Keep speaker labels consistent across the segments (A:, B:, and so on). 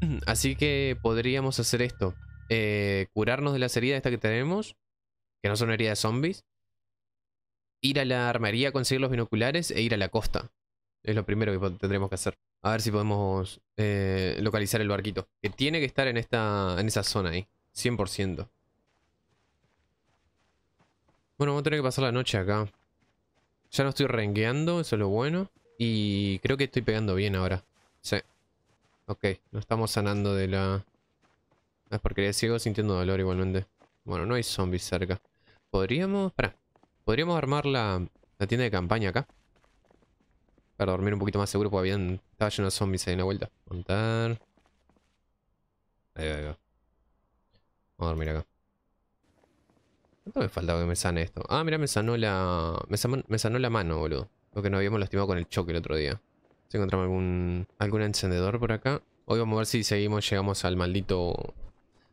A: Así que podríamos hacer esto. Eh, curarnos de las heridas esta que tenemos, que no son heridas zombies. Ir a la armería, conseguir los binoculares e ir a la costa. Es lo primero que tendremos que hacer. A ver si podemos eh, localizar el barquito. Que tiene que estar en, esta, en esa zona ahí. 100%. Bueno, vamos a tener que pasar la noche acá. Ya no estoy rengueando, eso es lo bueno. Y creo que estoy pegando bien ahora. Sí. Ok, no estamos sanando de la... Ah, es porquería, sigo sintiendo dolor igualmente. Bueno, no hay zombies cerca. Podríamos... para, Podríamos armar la, tienda de campaña acá. Para dormir un poquito más seguro, porque habían... Estaba lleno de zombies ahí en la vuelta. Montar... Ahí va, ahí va. Vamos a dormir acá. ¿Cuánto me faltaba que me sane esto? Ah, mira, me sanó la... Me sanó, la mano, boludo. Lo que nos habíamos lastimado con el choque el otro día. Si encontramos algún, algún encendedor por acá. Hoy vamos a ver si seguimos, llegamos al maldito,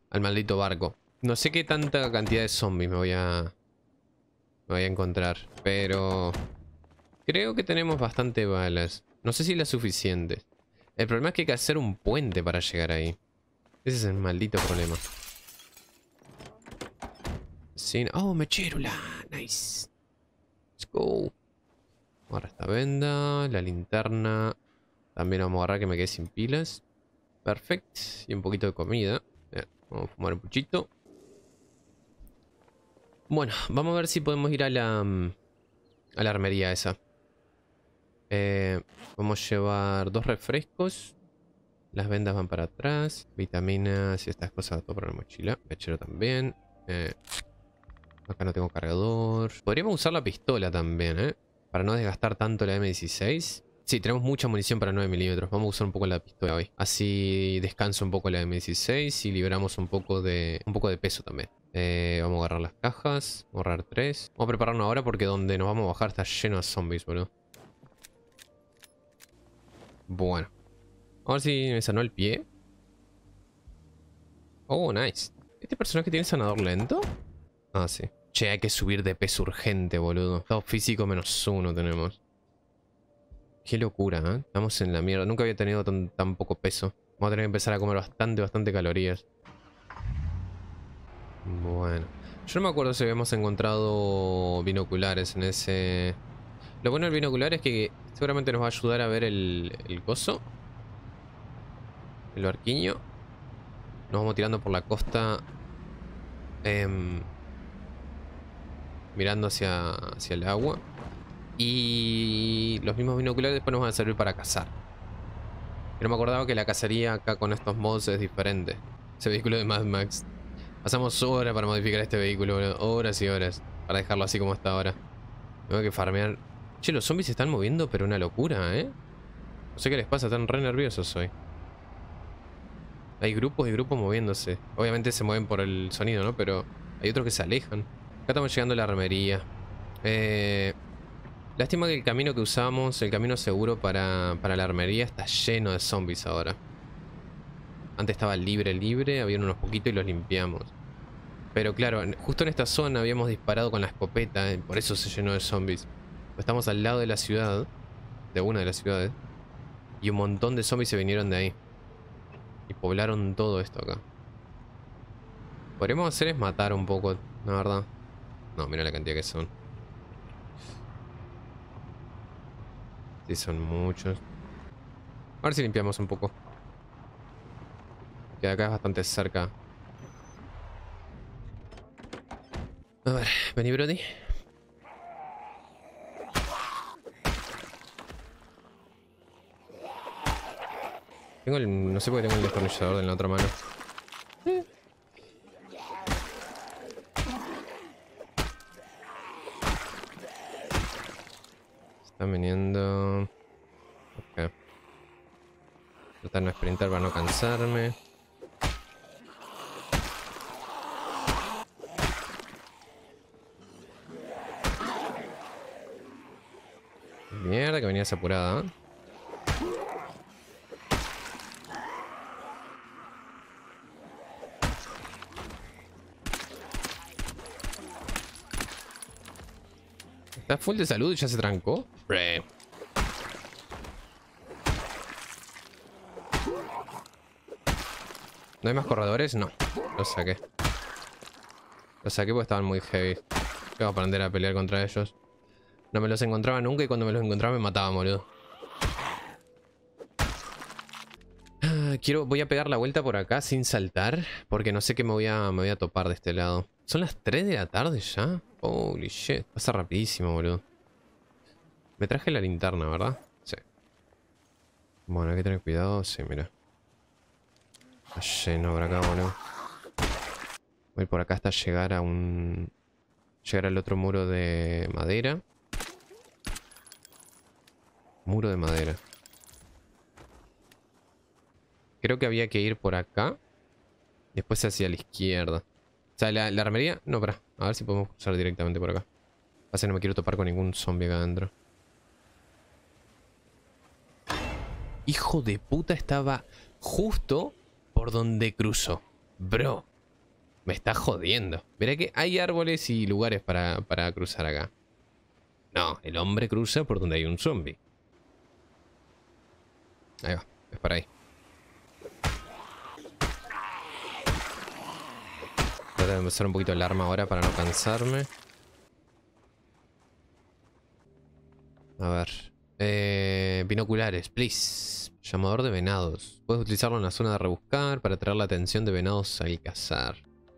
A: al maldito barco. No sé qué tanta cantidad de zombies me voy a, voy a encontrar, pero creo que tenemos bastante balas. No sé si las suficientes. El problema es que hay que hacer un puente para llegar ahí. Ese es el maldito problema. Sin... ¡Oh, mechérula! Nice. Let's go agarrar esta venda, la linterna. También vamos a agarrar que me quede sin pilas. Perfecto. Y un poquito de comida. vamos a fumar un puchito. Bueno, vamos a ver si podemos ir a la... Mm, a la armería esa. Eh, vamos a llevar dos refrescos. Las vendas van para atrás. Vitaminas y estas cosas. Todo para la mochila. Pechero también. Eh, acá no tengo cargador. Podríamos usar la pistola también, ¿eh? Para no desgastar tanto la M16. Sí, tenemos mucha munición para 9 milímetros. Vamos a usar un poco la pistola hoy. Así descanso un poco la M16 y liberamos un poco de, un poco de peso también. Eh, vamos a agarrar las cajas. Borrar tres. Vamos a prepararnos ahora porque donde nos vamos a bajar está lleno de zombies, boludo. Bueno. A ver si me sanó el pie. Oh, nice. ¿Este personaje tiene sanador lento? Ah, sí. Che, hay que subir de peso urgente, boludo. Estado físico menos uno tenemos. Qué locura, ¿eh? Estamos en la mierda. Nunca había tenido tan, poco peso. Vamos a tener que empezar a comer bastante, bastante calorías. Bueno. Yo no me acuerdo si habíamos encontrado binoculares en ese... Lo bueno del binocular es que seguramente nos va a ayudar a ver el, el coso. El barquiño. Nos vamos tirando por la costa... Eh, mirando hacia, hacia el agua. Y los mismos binoculares después nos van a servir para cazar. Pero me acordaba que la cacería acá con estos mods es diferente. Ese vehículo de Mad Max. Pasamos horas para modificar este vehículo, Horas y horas. Para dejarlo así como está ahora. Tengo que farmear. Che, los zombies se están moviendo, pero una locura, ¿eh? No sé qué les pasa, están re nerviosos hoy. Hay grupos y grupos moviéndose. Obviamente se mueven por el sonido, ¿no? Pero hay otros que se alejan. Acá estamos llegando a la armería. Eh, lástima que el camino que usamos, el camino seguro para, la armería, está lleno de zombies ahora. Antes estaba libre, libre, habían unos poquitos y los limpiamos. Pero claro, justo en esta zona habíamos disparado con la escopeta, por eso se llenó de zombies. Estamos al lado de la ciudad, de una de las ciudades, y un montón de zombies se vinieron de ahí. Y poblaron todo esto acá. Podríamos hacer es matar un poco, la verdad. No, mira la cantidad que son. Sí, son muchos. A ver si limpiamos un poco. Que acá es bastante cerca. A ver, vení Brody. Tengo el... No sé por qué tengo el destornillador en la otra mano. Mierda que venía apurada, ¿Está full de salud y ya se trancó? ¿No hay más corredores? No. Los saqué. Los saqué porque estaban muy heavy. Tengo a aprender a pelear contra ellos. No me los encontraba nunca y cuando me los encontraba me mataba, boludo. Ah, quiero, voy a pegar la vuelta por acá sin saltar. Porque no sé qué me voy a, me voy a topar de este lado. Son las 3 de la tarde ya. Holy shit. Pasa rapidísimo, boludo. Me traje la linterna, ¿verdad? Sí. Bueno, hay que tener cuidado. Sí, mira lleno por acá, boludo. Voy por acá hasta llegar a un... Llegar al otro muro de madera. Muro de madera. Creo que había que ir por acá. Después hacia la izquierda. O sea, la, armería... No, para. A ver si podemos cruzar directamente por acá. así no me quiero topar con ningún zombie acá adentro. Hijo de puta, estaba justo por donde cruzo. Bro, me está jodiendo. Mira que hay árboles y lugares para, cruzar acá. No, el hombre cruza por donde hay un zombie. Ahí va, es para ahí. Voy a empezar un poquito el arma ahora para no cansarme. A ver. Eh, binoculares, please. Llamador de venados. Puedes utilizarlo en la zona de rebuscar para atraer la atención de venados al cazar.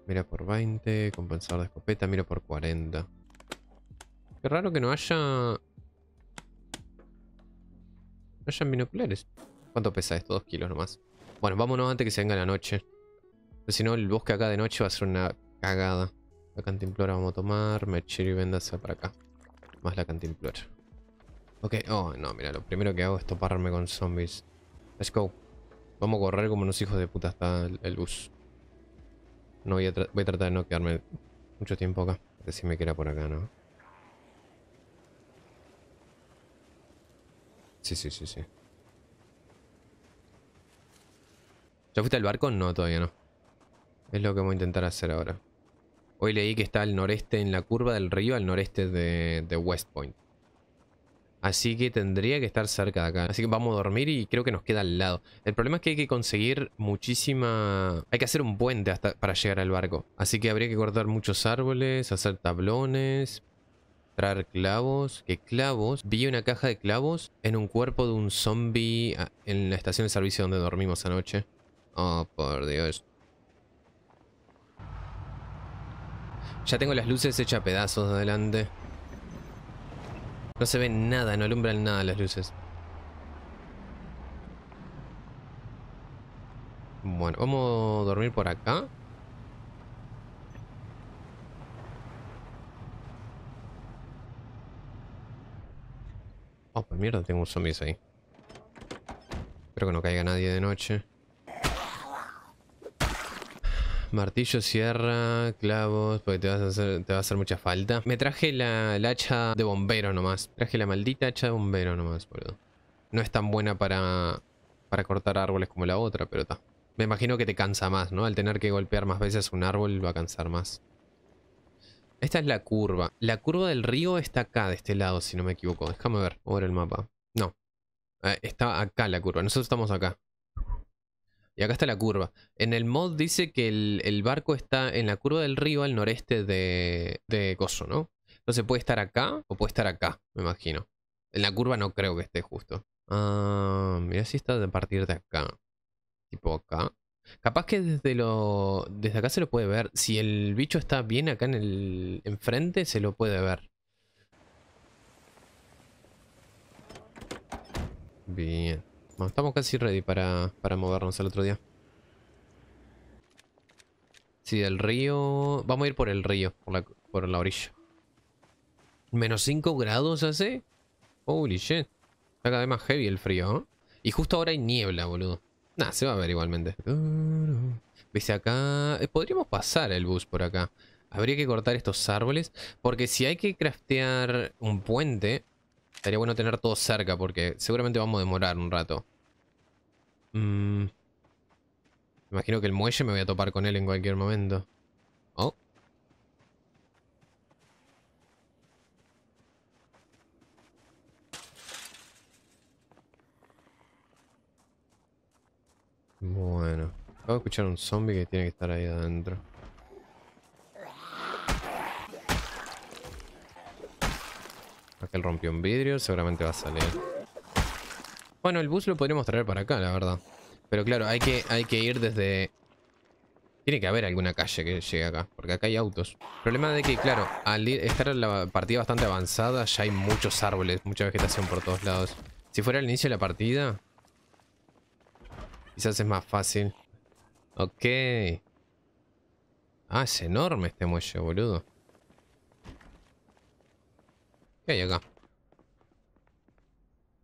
A: Mira por 20, compensador de escopeta, mira por 40. Qué raro que no haya... No hayan binoculares. ¿Cuánto pesa esto? 2 kilos nomás. Bueno, vámonos antes que se venga la noche. Si no, el bosque acá de noche va a ser una cagada. La cantimplora vamos a tomar. Mechero y vendaza para acá. Más la cantimplora. Ok, oh, no, mira, lo primero que hago es toparme con zombies. Let's go. Vamos a correr como unos hijos de puta hasta el, bus. No voy a, tratar de no quedarme mucho tiempo acá. si me queda por acá, ¿no? Sí, sí, sí, sí. ¿Ya fuiste al barco? No, todavía no. Es lo que voy a intentar hacer ahora. Hoy leí que está al noreste en la curva del río, al noreste de West Point. Así que tendría que estar cerca de acá. Así que vamos a dormir y creo que nos queda al lado. El problema es que hay que conseguir muchísima... Hay que hacer un puente hasta para llegar al barco. Así que habría que cortar muchos árboles, hacer tablones, traer clavos. ¿Qué clavos? Vi una caja de clavos en un cuerpo de un zombie ah, en la estación de servicio donde dormimos anoche. Oh, por Dios. Ya tengo las luces hechas a pedazos adelante. No se ve nada, no alumbran nada las luces. Bueno, vamos a dormir por acá. Oh, pues mierda, tengo un zombies ahí. Espero que no caiga nadie de noche. Martillo, sierra, clavos, porque te, vas a hacer, te va a hacer mucha falta. Me traje la, hacha de bombero nomás. Traje la maldita hacha de bombero nomás, boludo. No es tan buena para, para cortar árboles como la otra, pero está. Me imagino que te cansa más, ¿no? Al tener que golpear más veces un árbol va a cansar más. Esta es la curva. La curva del río está acá, de este lado, si no me equivoco. Déjame ver. Ahora el mapa. No. Eh, está acá la curva. Nosotros estamos acá. Y acá está la curva. En el mod dice que el, barco está en la curva del río al noreste de, de ¿no? Entonces puede estar acá o puede estar acá, me imagino. En la curva no creo que esté justo. Ah, mira si está de partir de acá. Tipo acá. Capaz que desde lo. Desde acá se lo puede ver. Si el bicho está bien acá en el. enfrente, se lo puede ver. Bien estamos casi ready para, para movernos el otro día. Sí, el río... Vamos a ir por el río, por la, por la orilla. ¿Menos 5 grados hace? Holy shit. Está cada vez más heavy el frío, ¿eh? Y justo ahora hay niebla, boludo. Nah, se va a ver igualmente. Viste acá... Eh, podríamos pasar el bus por acá. Habría que cortar estos árboles. Porque si hay que craftear un puente... Estaría bueno tener todo cerca porque seguramente vamos a demorar un rato. Mm. Imagino que el muelle me voy a topar con él en cualquier momento. Oh. Bueno. Acabo de escuchar un zombie que tiene que estar ahí adentro. Aquel rompió un vidrio, seguramente va a salir. Bueno, el bus lo podríamos traer para acá, la verdad. Pero claro, hay que, hay que ir desde... Tiene que haber alguna calle que llegue acá, porque acá hay autos. El problema de que, claro, al estar la partida bastante avanzada, ya hay muchos árboles, mucha vegetación por todos lados. Si fuera el inicio de la partida, quizás es más fácil. Ok. Ah, es enorme este muelle, boludo. ¿Qué hay acá?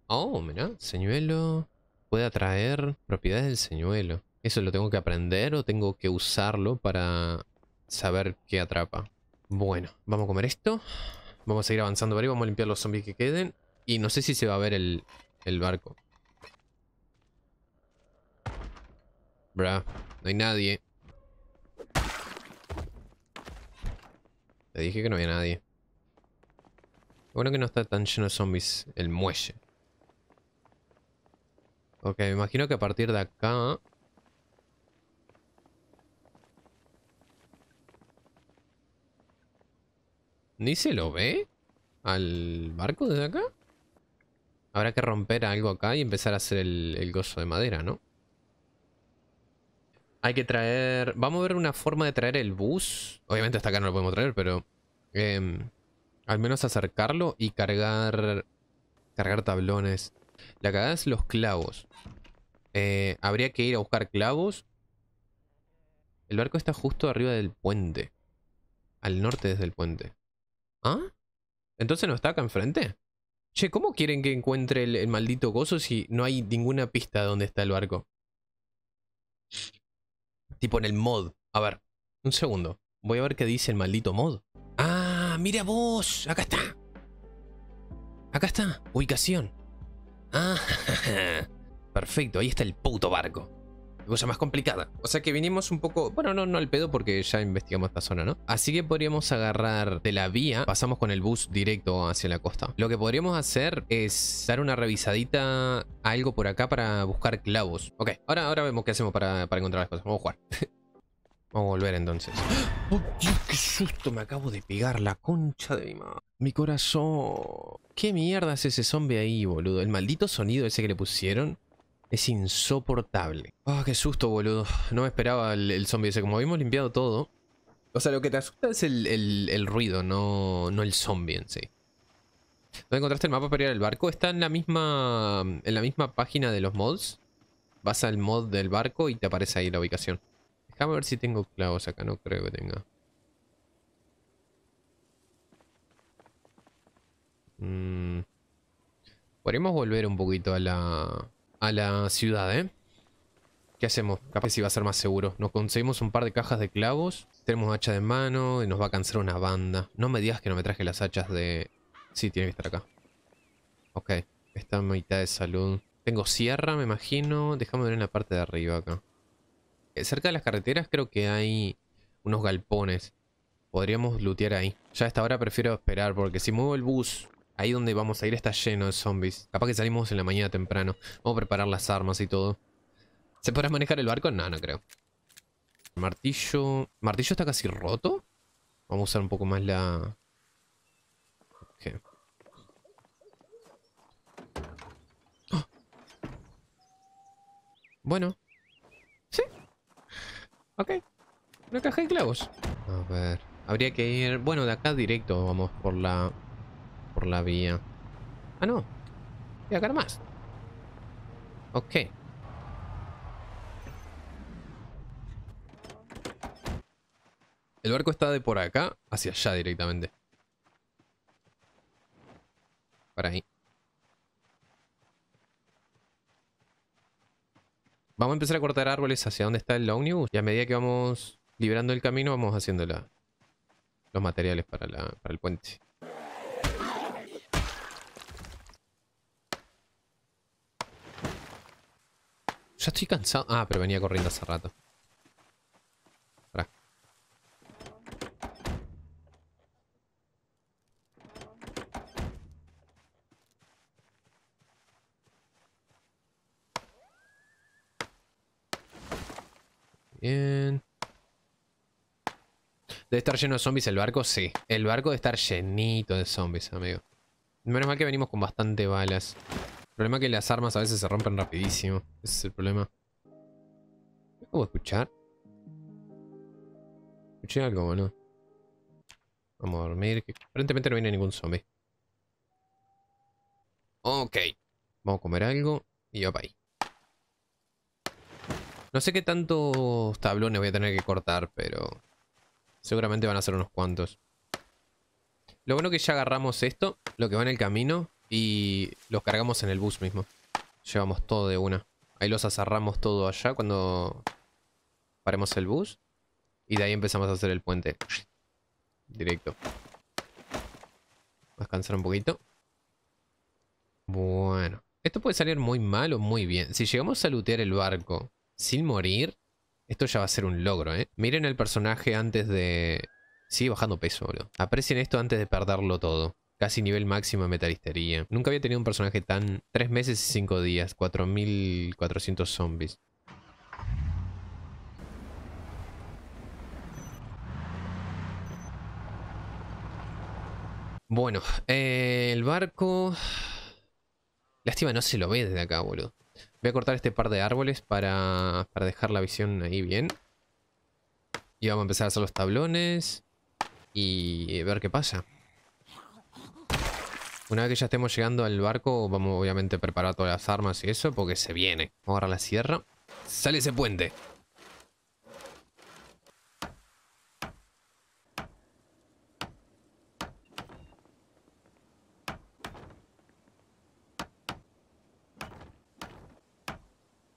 A: Oh, mira. señuelo. Puede atraer propiedades del señuelo. ¿Eso lo tengo que aprender o tengo que usarlo para saber qué atrapa? Bueno, vamos a comer esto. Vamos a seguir avanzando por ahí. Vamos a limpiar los zombies que queden. Y no sé si se va a ver el, barco. Bra, no hay nadie. Te dije que no había nadie. Bueno que no está tan lleno de zombies el muelle. Ok, me imagino que a partir de acá... ¿Ni se lo ve? ¿Al barco desde acá? Habrá que romper algo acá y empezar a hacer el, gozo de madera, ¿no? Hay que traer... Vamos a ver una forma de traer el bus. Obviamente hasta acá no lo podemos traer, pero... Eh, al menos acercarlo y cargar... Cargar tablones. La cagada es los clavos. Eh, habría que ir a buscar clavos. El barco está justo arriba del puente. Al norte desde el puente. ¿Ah? ¿Entonces no está acá enfrente? Che, ¿cómo quieren que encuentre el, maldito gozo si no hay ninguna pista de dónde está el barco? Tipo en el mod. A ver, un segundo. Voy a ver qué dice el maldito mod. ¡Mira vos! ¡Acá está! Acá está, ubicación. Ah, perfecto, ahí está el puto barco. Cosa más complicada. O sea que vinimos un poco. Bueno, no, no al pedo porque ya investigamos esta zona, ¿no? Así que podríamos agarrar de la vía. Pasamos con el bus directo hacia la costa. Lo que podríamos hacer es dar una revisadita a algo por acá para buscar clavos. Ok, ahora, ahora vemos qué hacemos para, para encontrar las cosas. Vamos a jugar. Vamos a volver entonces. ¡Oh, Dios, qué susto! Me acabo de pegar la concha de mi madre. Mi corazón. ¿Qué mierda es ese zombie ahí, boludo? El maldito sonido ese que le pusieron es insoportable. ¡Ah, qué susto, boludo! No me esperaba el, zombie ese. Como habíamos limpiado todo. O sea, lo que te asusta es el, ruido, no, no el zombie en sí. ¿Dónde encontraste el mapa para ir al barco? Está en la misma, en la misma página de los mods. Vas al mod del barco y te aparece ahí la ubicación. Déjame ver si tengo clavos acá. No creo que tenga. Mm. podemos volver un poquito a la, a la ciudad, ¿eh? ¿Qué hacemos? Capaz si va a ser más seguro. Nos conseguimos un par de cajas de clavos. Tenemos hacha de mano y nos va a cansar una banda. No me digas que no me traje las hachas de... Sí, tiene que estar acá. Ok. Está en mitad de salud. Tengo sierra, me imagino. Déjame ver en la parte de arriba acá. Eh, cerca de las carreteras creo que hay unos galpones. Podríamos lootear ahí. Ya esta hora prefiero esperar porque si muevo el bus, ahí donde vamos a ir está lleno de zombies. Capaz que salimos en la mañana temprano. Vamos a preparar las armas y todo. ¿Se podrá manejar el barco? No, no creo. Martillo... ¿Martillo está casi roto? Vamos a usar un poco más la... ¡Ah! Bueno, Ok. Una caja de clavos. A ver. Habría que ir... Bueno, de acá directo vamos por la... Por la vía. Ah, no. y acá más. Ok. El barco está de por acá hacia allá directamente. Para ahí. Vamos a empezar a cortar árboles hacia donde está el ómnibus Y a medida que vamos liberando el camino, vamos haciendo los materiales para, para el puente. Ya estoy cansado. Ah, pero venía corriendo hace rato. ¿Debe estar lleno de zombies el barco? Sí. El barco debe estar llenito de zombies, amigo. Menos mal que venimos con bastante balas. El problema es que las armas a veces se rompen rapidísimo. Ese es el problema. ¿Cómo escuchar? Escuché algo, ¿no? Vamos a dormir. aparentemente no viene ningún zombie. Ok. Vamos a comer algo. Y para ahí. No sé qué tantos tablones voy a tener que cortar, pero... Seguramente van a ser unos cuantos. Lo bueno que ya agarramos esto, lo que va en el camino, y los cargamos en el bus mismo. Llevamos todo de una. Ahí los azarramos todo allá cuando paremos el bus. Y de ahí empezamos a hacer el puente. Directo. Descansar un poquito. Bueno. Esto puede salir muy mal o muy bien. Si llegamos a lootear el barco sin morir, esto ya va a ser un logro, ¿eh? Miren el personaje antes de... Sigue bajando peso, boludo. Aprecien esto antes de perderlo todo. Casi nivel máximo de metalistería. Nunca había tenido un personaje tan... 3 meses y 5 días. 4.400 zombies. Bueno, eh, el barco... Lástima no se lo ve desde acá, boludo. Voy a cortar este par de árboles para, dejar la visión ahí bien. Y vamos a empezar a hacer los tablones. Y ver qué pasa. Una vez que ya estemos llegando al barco, vamos obviamente a preparar todas las armas y eso, porque se viene. Vamos a agarrar la sierra. Sale ese puente.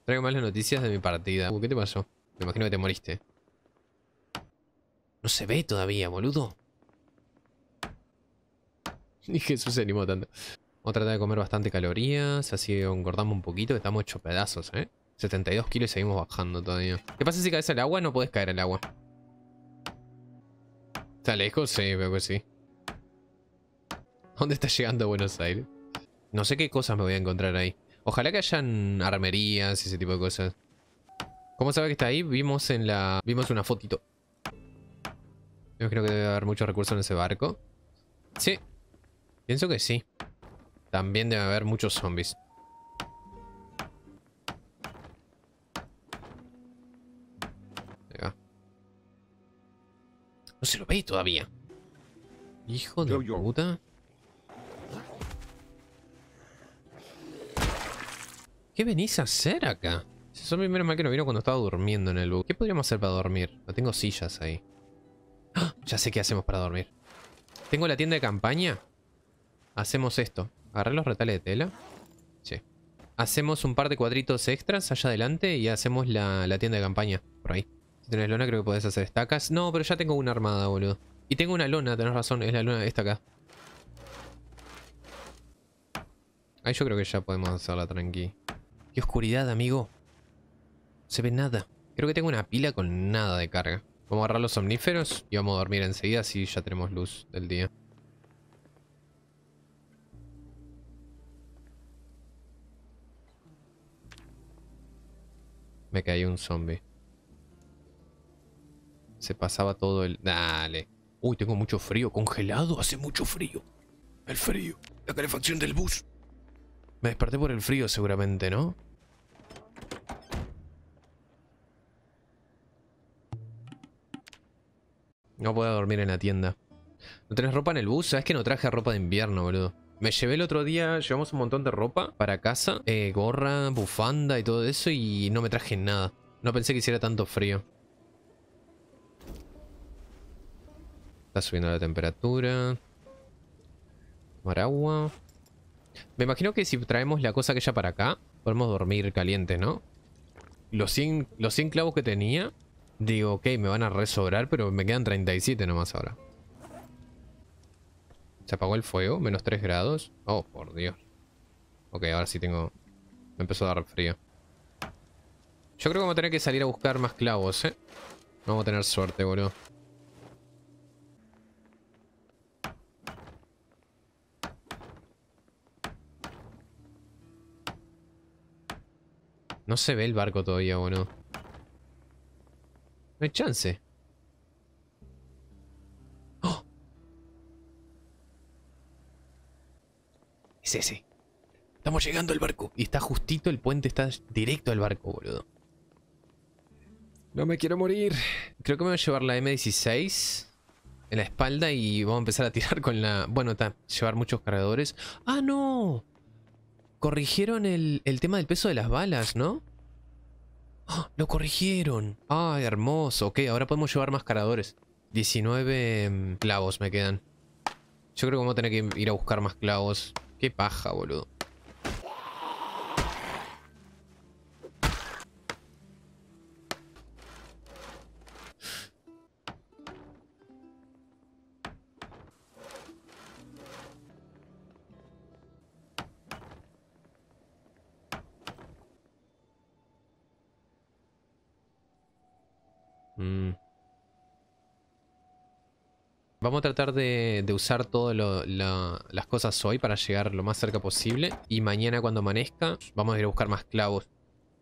A: Traigo malas noticias de mi partida. ¿Qué te pasó? Me imagino que te moriste. No se ve todavía, boludo. Ni Jesús se animó tanto. Vamos a tratar de comer bastante calorías. Así engordamos un poquito. Estamos hechos pedazos, ¿eh? 72 kilos y seguimos bajando todavía. ¿Qué pasa si caes al agua? No puedes caer al agua. ¿Está lejos? Sí, veo que sí. ¿Dónde está llegando Buenos Aires? No sé qué cosas me voy a encontrar ahí. Ojalá que hayan armerías y ese tipo de cosas. ¿Cómo sabe que está ahí? Vimos en la... Vimos una fotito. Yo creo que debe haber muchos recursos en ese barco. Sí. Pienso que sí. También debe haber muchos zombies. No se lo veis todavía. Hijo de puta. ¿Qué venís a hacer acá? Eso menos mal que no vino cuando estaba durmiendo en el bug. ¿Qué podríamos hacer para dormir? No tengo sillas ahí. ¡Ah! Ya sé qué hacemos para dormir. Tengo la tienda de campaña. Hacemos esto. Agarrar los retales de tela. Sí. Hacemos un par de cuadritos extras allá adelante y hacemos la, tienda de campaña. Por ahí. Si tenés lona creo que podés hacer estacas. No, pero ya tengo una armada, boludo. Y tengo una lona, tenés razón. Es la lona esta acá. Ahí yo creo que ya podemos hacerla tranqui. Qué oscuridad, amigo. No se ve nada. Creo que tengo una pila con nada de carga. Vamos a agarrar los somníferos y vamos a dormir enseguida si ya tenemos luz del día. Me caí un zombie. Se pasaba todo el... Dale. Uy, tengo mucho frío. Congelado. Hace mucho frío. El frío. La calefacción del bus. Me desperté por el frío seguramente, ¿no? No puedo dormir en la tienda. ¿No tenés ropa en el bus? Es que no traje ropa de invierno, boludo. Me llevé el otro día, llevamos un montón de ropa para casa. Eh, gorra, bufanda y todo eso y no me traje nada. No pensé que hiciera tanto frío. Está subiendo la temperatura. Tomar agua. Me imagino que si traemos la cosa aquella para acá, podemos dormir caliente, ¿no? Los los 100 clavos que tenía Digo, ok, me van a resobrar, pero me quedan 37 nomás ahora. Se apagó el fuego, menos 3 grados. Oh, por Dios. Ok, ahora sí tengo... Me empezó a dar frío. Yo creo que vamos a tener que salir a buscar más clavos, ¿eh? vamos a tener suerte, boludo. No se ve el barco todavía, boludo. No hay chance. ¡Oh! Es ese. Estamos llegando al barco. Y está justito, el puente está directo al barco, boludo. No me quiero morir. Creo que me voy a llevar la M16 en la espalda y vamos a empezar a tirar con la... Bueno, está, llevar muchos cargadores. ¡Ah, no! Corrigieron el, el tema del peso de las balas, ¿no? ¡Ah! ¡Lo corrigieron! ¡Ay, hermoso! Ok, ahora podemos llevar mascaradores. 19 em, clavos me quedan. Yo creo que vamos a tener que ir a buscar más clavos. ¡Qué paja, boludo! Vamos a tratar de, usar todas las cosas hoy para llegar lo más cerca posible. Y mañana cuando amanezca vamos a ir a buscar más clavos.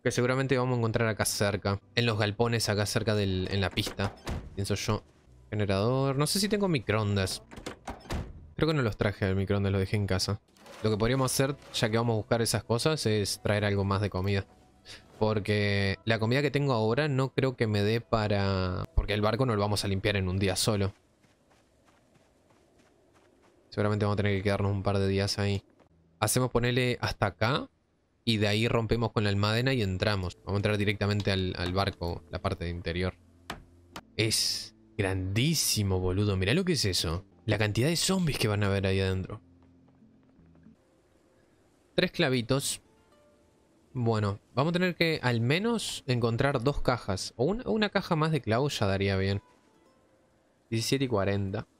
A: Que seguramente vamos a encontrar acá cerca. En los galpones, acá cerca en la pista. Pienso yo. Generador. No sé si tengo microondas. Creo que no los traje al microondas, los dejé en casa. Lo que podríamos hacer, ya que vamos a buscar esas cosas, es traer algo más de comida. Porque la comida que tengo ahora no creo que me dé para... Porque el barco no lo vamos a limpiar en un día solo. Seguramente vamos a tener que quedarnos un par de días ahí. Hacemos ponerle hasta acá. Y de ahí rompemos con la almadena y entramos. Vamos a entrar directamente al, barco, la parte de interior. Es grandísimo, boludo. Mirá lo que es eso. La cantidad de zombies que van a ver ahí adentro. Tres clavitos. Bueno, vamos a tener que al menos encontrar dos cajas. O una, una caja más de clavos ya daría bien. 17 y 40.